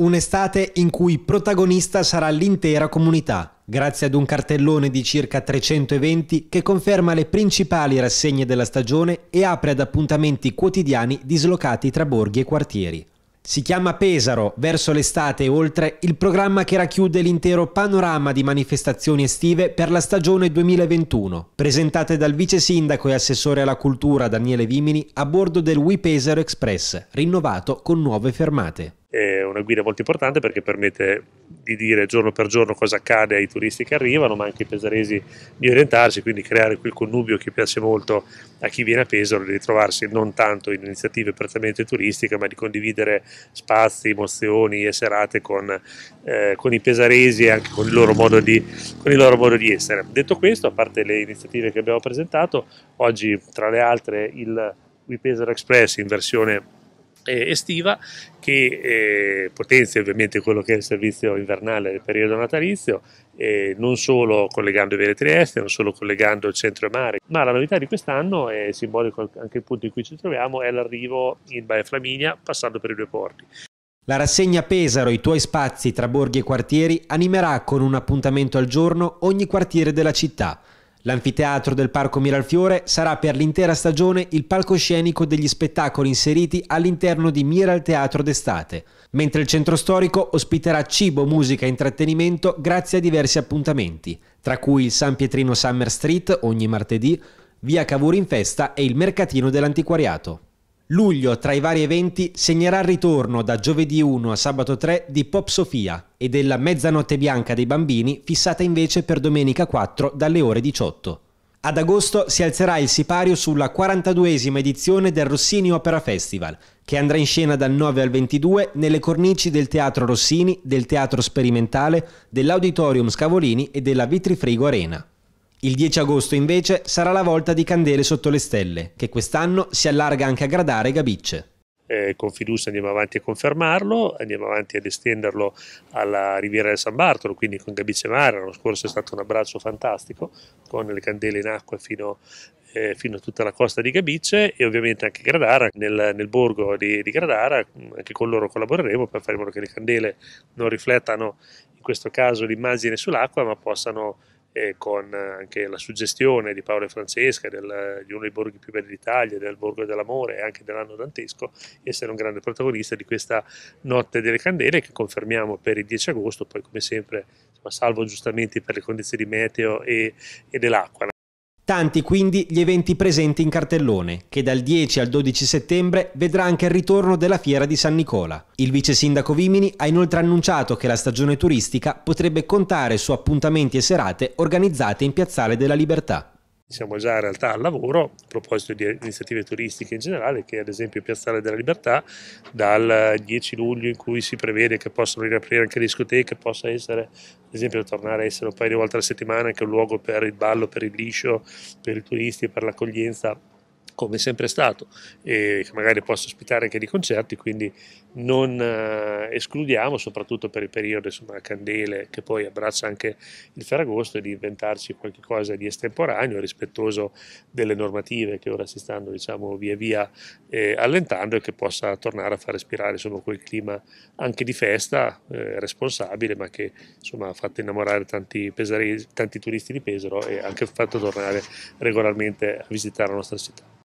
Un'estate in cui protagonista sarà l'intera comunità, grazie ad un cartellone di circa 300 eventi che conferma le principali rassegne della stagione e apre ad appuntamenti quotidiani dislocati tra borghi e quartieri. Si chiama Pesaro, verso l'estate e oltre, il programma che racchiude l'intero panorama di manifestazioni estive per la stagione 2021, presentate dal vice sindaco e assessore alla cultura Daniele Vimini a bordo del We Pesaro Express, rinnovato con nuove fermate è una guida molto importante perché permette di dire giorno per giorno cosa accade ai turisti che arrivano, ma anche ai pesaresi di orientarsi, quindi creare quel connubio che piace molto a chi viene a Pesaro, di ritrovarsi non tanto in iniziative prettamente turistiche, ma di condividere spazi, emozioni e serate con, eh, con i pesaresi e anche con il, loro modo di, con il loro modo di essere. Detto questo, a parte le iniziative che abbiamo presentato, oggi tra le altre il We Pesaro Express in versione estiva che eh, potenzia ovviamente quello che è il servizio invernale del periodo natalizio, non solo collegando Vele Trieste, non solo collegando il centro e mare, ma la novità di quest'anno, è simbolico anche il punto in cui ci troviamo, è l'arrivo in Baia Flaminia passando per i due porti. La rassegna Pesaro, i tuoi spazi tra borghi e quartieri, animerà con un appuntamento al giorno ogni quartiere della città L'anfiteatro del Parco Miralfiore sarà per l'intera stagione il palcoscenico degli spettacoli inseriti all'interno di Miral Teatro d'estate, mentre il centro storico ospiterà cibo, musica e intrattenimento grazie a diversi appuntamenti, tra cui il San Pietrino Summer Street ogni martedì, Via Cavour in Festa e il Mercatino dell'Antiquariato. Luglio, tra i vari eventi, segnerà il ritorno da giovedì 1 a sabato 3 di Pop Sofia e della Mezzanotte Bianca dei Bambini, fissata invece per domenica 4 dalle ore 18. Ad agosto si alzerà il sipario sulla 42esima edizione del Rossini Opera Festival, che andrà in scena dal 9 al 22 nelle cornici del Teatro Rossini, del Teatro Sperimentale, dell'Auditorium Scavolini e della Vitrifrigo Arena. Il 10 agosto invece sarà la volta di Candele sotto le stelle, che quest'anno si allarga anche a Gradare e Gabicce. Eh, con fiducia andiamo avanti a confermarlo, andiamo avanti ad estenderlo alla Riviera del San Bartolo, quindi con Gabice Mare, l'anno scorso è stato un abbraccio fantastico, con le candele in acqua fino, eh, fino a tutta la costa di Gabice e ovviamente anche Gradara, nel, nel borgo di, di, Gradara, anche con loro collaboreremo per fare in modo che le candele non riflettano in questo caso l'immagine sull'acqua ma possano e con eh, anche la suggestione di Paolo e Francesca del, di uno dei borghi più belli d'Italia, del Borgo dell'Amore e anche dell'anno dantesco, essere un grande protagonista di questa notte delle candele che confermiamo per il 10 agosto, poi come sempre, salvo giustamente per le condizioni meteo e, e dell'acqua. Tanti quindi gli eventi presenti in cartellone, che dal 10 al 12 settembre vedrà anche il ritorno della fiera di San Nicola. Il vice sindaco Vimini ha inoltre annunciato che la stagione turistica potrebbe contare su appuntamenti e serate organizzate in Piazzale della Libertà siamo già in realtà al lavoro a proposito di iniziative turistiche in generale che ad esempio Piazzale della Libertà dal 10 luglio in cui si prevede che possano riaprire anche le discoteche possa essere ad esempio tornare a essere un paio di volte alla settimana anche un luogo per il ballo, per il liscio, per i turisti e per l'accoglienza come è sempre stato e che magari possa ospitare anche dei concerti, quindi non eh, escludiamo, soprattutto per il periodo insomma, Candele che poi abbraccia anche il Ferragosto, di inventarci qualcosa di estemporaneo, rispettoso delle normative che ora si stanno diciamo, via via eh, allentando e che possa tornare a far respirare insomma, quel clima anche di festa eh, responsabile, ma che insomma, ha fatto innamorare tanti, pesaresi, tanti turisti di Pesaro e anche fatto tornare regolarmente a visitare la nostra città.